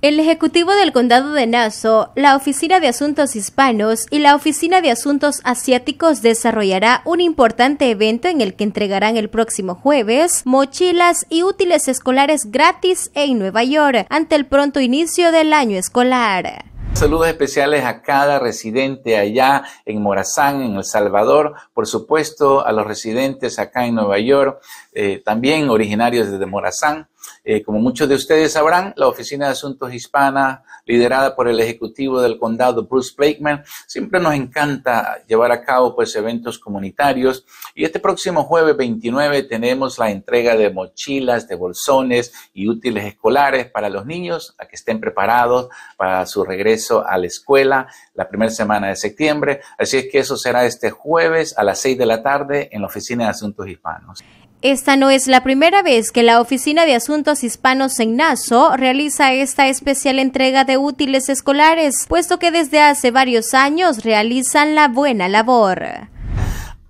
El Ejecutivo del Condado de Nassau, la Oficina de Asuntos Hispanos y la Oficina de Asuntos Asiáticos desarrollará un importante evento en el que entregarán el próximo jueves mochilas y útiles escolares gratis en Nueva York ante el pronto inicio del año escolar. Saludos especiales a cada residente allá en Morazán, en El Salvador, por supuesto a los residentes acá en Nueva York, eh, también originarios desde Morazán. Eh, como muchos de ustedes sabrán, la Oficina de Asuntos Hispanas, liderada por el Ejecutivo del Condado Bruce Blakeman, siempre nos encanta llevar a cabo pues, eventos comunitarios. Y este próximo jueves 29 tenemos la entrega de mochilas, de bolsones y útiles escolares para los niños, a que estén preparados para su regreso a la escuela la primera semana de septiembre. Así es que eso será este jueves a las 6 de la tarde en la Oficina de Asuntos Hispanos. Esta no es la primera vez que la Oficina de Asuntos Asuntos Hispanos en Naso realiza esta especial entrega de útiles escolares, puesto que desde hace varios años realizan la buena labor.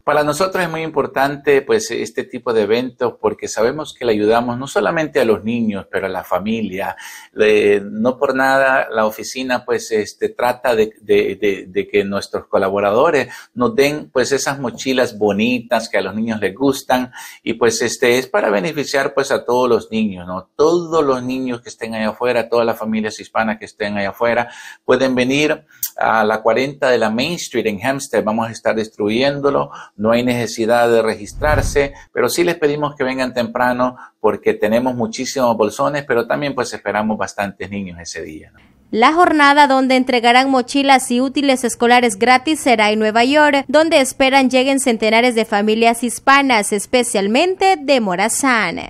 Para nosotros es muy importante pues este tipo de eventos porque sabemos que le ayudamos no solamente a los niños, pero a la familia. Eh, no por nada la oficina pues este, trata de, que nuestros colaboradores nos den pues esas mochilas bonitas que a los niños les gustan y pues este es para beneficiar pues a todos los niños, ¿no? Todos los niños que estén allá afuera, todas las familias hispanas que estén allá afuera pueden venir a la 40 de la Main Street en Hempstead. Vamos a estar destruyéndolo no hay necesidad de registrarse, pero sí les pedimos que vengan temprano porque tenemos muchísimos bolsones, pero también pues esperamos bastantes niños ese día. La jornada donde entregarán mochilas y útiles escolares gratis será en Nueva York, donde esperan lleguen centenares de familias hispanas, especialmente de Morazán.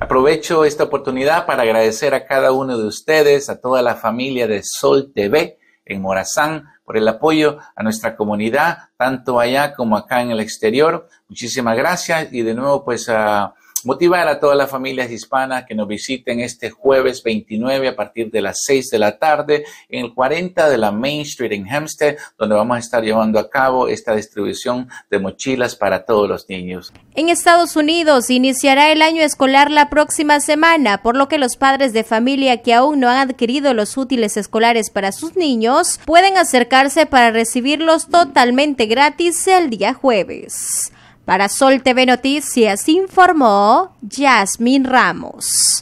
Aprovecho esta oportunidad para agradecer a cada uno de ustedes, a toda la familia de Sol TV, en Morazán, por el apoyo a nuestra comunidad, tanto allá como acá en el exterior. Muchísimas gracias y de nuevo pues a motivar a todas las familias hispanas que nos visiten este jueves 29 a partir de las 6 de la tarde en el 40 de la Main Street en Hempstead, donde vamos a estar llevando a cabo esta distribución de mochilas para todos los niños. En Estados Unidos iniciará el año escolar la próxima semana, por lo que los padres de familia que aún no han adquirido los útiles escolares para sus niños pueden acercarse para recibirlos totalmente gratis el día jueves. Para Sol TV Noticias informó Yasmín Ramos.